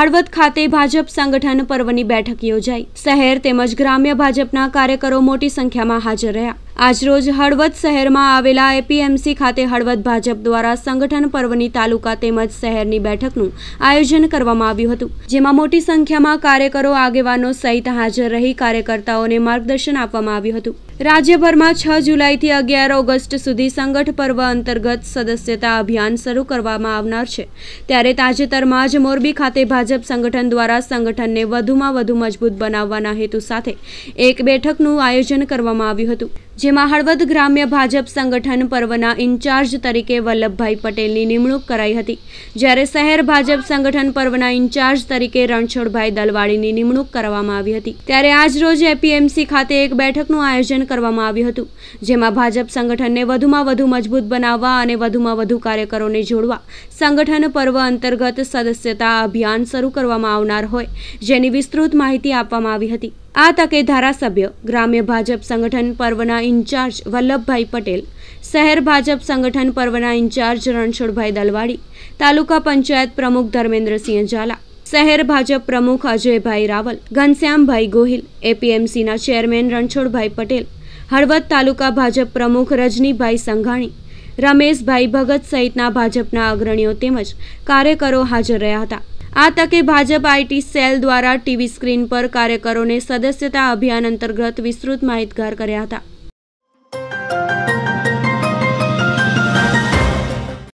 હળવદ ખાતે ભાજપ સંગઠન પર્વની બેઠક યોજાઈ શહેર તેમજ ગ્રામ્ય ભાજપના કાર્યકરો મોટી સંખ્યામાં હાજર રહ્યા આજરોજ હળવદ શહેરમાં આવેલા એપીએમસી ખાતે હળવદ ભાજપ દ્વારા સંગઠન પર્વની તાલુકા તેમજ શહેરની બેઠકનું આયોજન કરવામાં આવ્યું હતું જેમાં મોટી સંખ્યામાં કાર્યકરો આગેવાનો સહિત હાજર રહી કાર્યકર્તાઓને માર્ગદર્શન આપવામાં આવ્યું હતું રાજ્યભરમાં છ જુલાઈથી અગિયાર ઓગસ્ટ સુધી સંગઠ પર્વ અંતર્ગત સદસ્યતા અભિયાન શરૂ કરવામાં આવનાર છે ત્યારે તાજેતરમાં જ મોરબી ખાતે ભાજપ સંગઠન દ્વારા સંગઠનને વધુમાં વધુ મજબૂત બનાવવાના હેતુ સાથે એક બેઠકનું આયોજન કરવામાં આવ્યું હતું જેમાં હળવદ ગ્રામ્ય ભાજપ સંગઠન પર્વના ઇન્ચાર્જ તરીકે વલ્લભભાઈ પટેલની નિમણૂક કરાઈ હતી જ્યારે શહેર ભાજપ સંગઠન પર્વના ઇન્ચાર્જ તરીકે રણછોડભાઈ દલવાડીની નિમણૂક કરવામાં આવી હતી ત્યારે આજરોજ એપીએમસી ખાતે એક બેઠકનું આયોજન કરવામાં આવ્યું હતું જેમાં ભાજપ સંગઠનને વધુમાં વધુ મજબૂત બનાવવા અને વધુમાં વધુ કાર્યકરોને જોડવા સંગઠન પર્વ અંતર્ગત સદસ્યતા અભિયાન શરૂ કરવામાં આવનાર હોય જેની વિસ્તૃત માહિતી આપવામાં આવી હતી આ તકે ધારાસભ્ય ગ્રામ્ય ભાજપ સંગઠન પર્વના ઇન્ચાર્જ વલ્લભભાઈ પટેલ શહેર ભાજપ સંગઠન પર્વના ઇન્ચાર્જ રણછોડભાઈ દલવાડી તાલુકા પંચાયત પ્રમુખ ધર્મેન્દ્રસિંહ ઝાલા શહેર ભાજપ પ્રમુખ અજયભાઈ રાવલ ઘનશ્યામભાઈ ગોહિલ એપીએમસીના ચેરમેન રણછોડભાઈ પટેલ હળવદ તાલુકા ભાજપ પ્રમુખ રજનીભાઈ સંઘાણી રમેશભાઈ ભગત સહિતના ભાજપના અગ્રણીઓ તેમજ કાર્યકરો હાજર રહ્યા હતા આ તકે ભાજપ આઈટી સેલ દ્વારા ટીવી સ્ક્રીન પર કાર્યકરોને સદસ્યતા અભિયાન અંતર્ગત વિસ્તૃત માહિતગાર કર્યા હતા